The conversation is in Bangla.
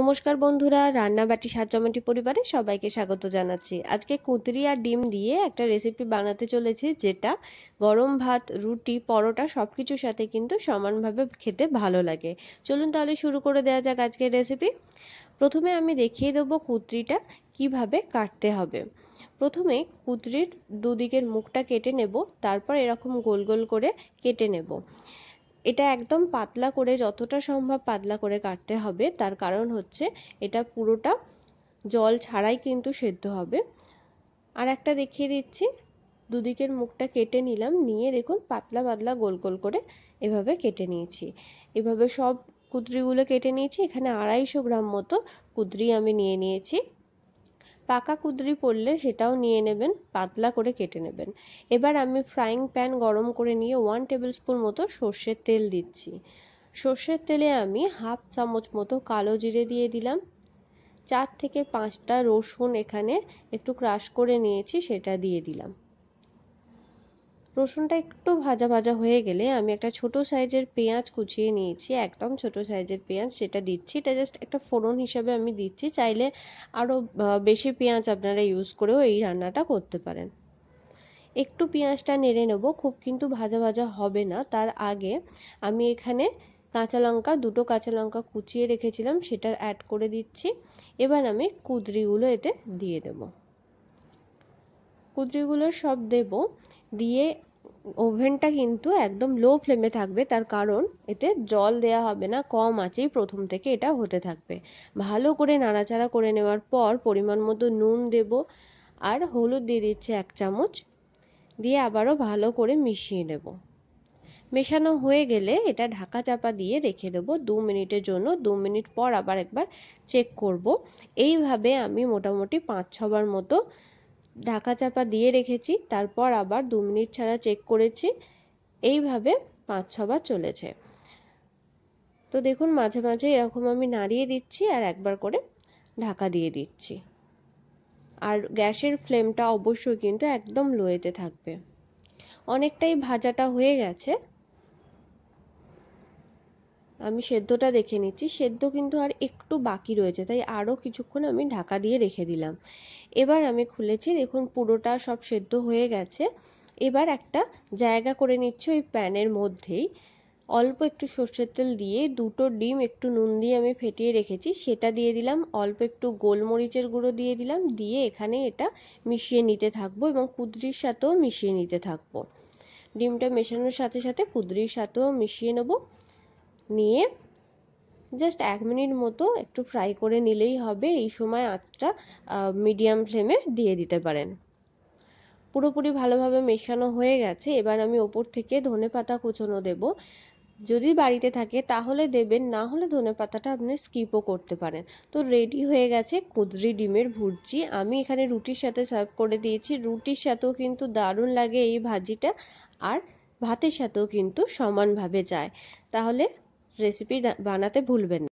নমস্কার বন্ধুরা রান্নাবাটি সাতজমাটি পরিবারে সবাইকে স্বাগত জানাচ্ছি আজকে কুঁদরি আর ডিম দিয়ে একটা রেসিপি বানাতে চলেছি যেটা গরম ভাত রুটি পরোটা সব কিছুর সাথে কিন্তু সমানভাবে খেতে ভালো লাগে চলুন তাহলে শুরু করে দেওয়া যাক আজকের রেসিপি প্রথমে আমি দেখিয়ে দেবো কুঁদরিটা কিভাবে কাটতে হবে প্রথমে কুঁদরির দুদিকের মুখটা কেটে নেব তারপর এরকম গোল গোল করে কেটে নেব এটা একদম পাতলা করে যতটা সম্ভব পাতলা করে কাটতে হবে তার কারণ হচ্ছে এটা পুরোটা জল ছাড়াই কিন্তু সেদ্ধ হবে আর একটা দেখিয়ে দিচ্ছি দুদিকের মুখটা কেটে নিলাম নিয়ে দেখুন পাতলা পাতলা গোল গোল করে এভাবে কেটে নিয়েছি এভাবে সব কুদরিগুলো কেটে নিয়েছি এখানে আড়াইশো গ্রাম মতো কুদরি আমি নিয়ে নিয়েছি পাকা কুদরি পড়লে সেটাও নিয়ে নেবেন পাতলা করে কেটে নেবেন এবার আমি ফ্রাইং প্যান গরম করে নিয়ে ওয়ান টেবিল স্পুন মতো সর্ষের তেল দিচ্ছি সর্ষের তেলে আমি হাফ চামচ মতো কালো জিরে দিয়ে দিলাম চার থেকে পাঁচটা রসুন এখানে একটু ক্রাশ করে নিয়েছি সেটা দিয়ে দিলাম রসুনটা একটু ভাজা ভাজা হয়ে গেলে আমি একটা ছোট সাইজের পেঁয়াজ কুচিয়ে নিয়েছি একদম ছোট সাইজের পেঁয়াজ সেটা দিচ্ছি এটা জাস্ট একটা ফোড়ন হিসাবে আমি দিচ্ছি চাইলে আরও বেশি পেঁয়াজ আপনারা ইউজ করেও এই রান্নাটা করতে পারেন একটু পেঁয়াজটা নেড়ে নেব খুব কিন্তু ভাজা ভাজা হবে না তার আগে আমি এখানে কাঁচা লঙ্কা দুটো কাঁচা লঙ্কা কুচিয়ে রেখেছিলাম সেটা অ্যাড করে দিচ্ছি এবার আমি কুদরিগুলো এতে দিয়ে দেব কুদরিগুলো সব দেব দিয়ে ওভেনটা কিন্তু একদম লো ফ্লেমে থাকবে তার কারণ এতে জল দেওয়া হবে না কম আঁচেই প্রথম থেকে এটা হতে থাকবে ভালো করে নাড়াচাড়া করে নেওয়ার পর পরিমাণ মতো নুন দেব আর হলুদ দিয়ে দিচ্ছে এক চামচ দিয়ে আবারও ভালো করে মিশিয়ে নেব মেশানো হয়ে গেলে এটা ঢাকা চাপা দিয়ে রেখে দেব দু মিনিটের জন্য দু মিনিট পর আবার একবার চেক করব এইভাবে আমি মোটামুটি পাঁচ ছবার মতো ঢাকা চাপা দিয়ে রেখেছি তারপর আবার দু মিনিট ছাড়া চেক করেছি এইভাবে পাঁচ ছবার চলেছে তো দেখুন মাঝে মাঝে এরকম আমি নাড়িয়ে দিচ্ছি আর একবার করে ঢাকা দিয়ে দিচ্ছি আর গ্যাসের ফ্লেমটা অবশ্যই কিন্তু একদম লোয়েতে থাকবে অনেকটাই ভাজাটা হয়ে গেছে আমি সেদ্ধটা দেখে নিচ্ছি সেদ্ধ কিন্তু আর একটু বাকি রয়েছে তাই আরও কিছুক্ষণ আমি ঢাকা দিয়ে রেখে দিলাম এবার আমি খুলেছি দেখুন পুরোটা সব সেদ্ধ হয়ে গেছে এবার একটা জায়গা করে নিচ্ছি ওই প্যানের মধ্যেই অল্প একটু সর্ষের তেল দিয়ে দুটো ডিম একটু নুন দিয়ে আমি ফেটিয়ে রেখেছি সেটা দিয়ে দিলাম অল্প একটু গোলমরিচের গুঁড়ো দিয়ে দিলাম দিয়ে এখানে এটা মিশিয়ে নিতে থাকবো এবং কুদরির সাথেও মিশিয়ে নিতে থাকবো ডিমটা মেশানোর সাথে সাথে কুদরির সাথেও মিশিয়ে নেবো নিয়ে জাস্ট এক মিনিট মতো একটু ফ্রাই করে নিলেই হবে এই সময় আঁচটা মিডিয়াম ফ্লেমে দিয়ে দিতে পারেন পুরোপুরি ভালোভাবে মেশানো হয়ে গেছে এবার আমি ওপর থেকে ধনে পাতা কুচনো দেব যদি বাড়িতে থাকে তাহলে দেবেন না হলে ধনে পাতাটা আপনি স্কিপও করতে পারেন তো রেডি হয়ে গেছে কুদরি ডিমের ভুর্জি আমি এখানে রুটির সাথে সার্ভ করে দিয়েছি রুটির সাথেও কিন্তু দারুণ লাগে এই ভাজিটা আর ভাতের সাথেও কিন্তু সমানভাবে যায় তাহলে রেসিপি বানাতে ভুলবেন না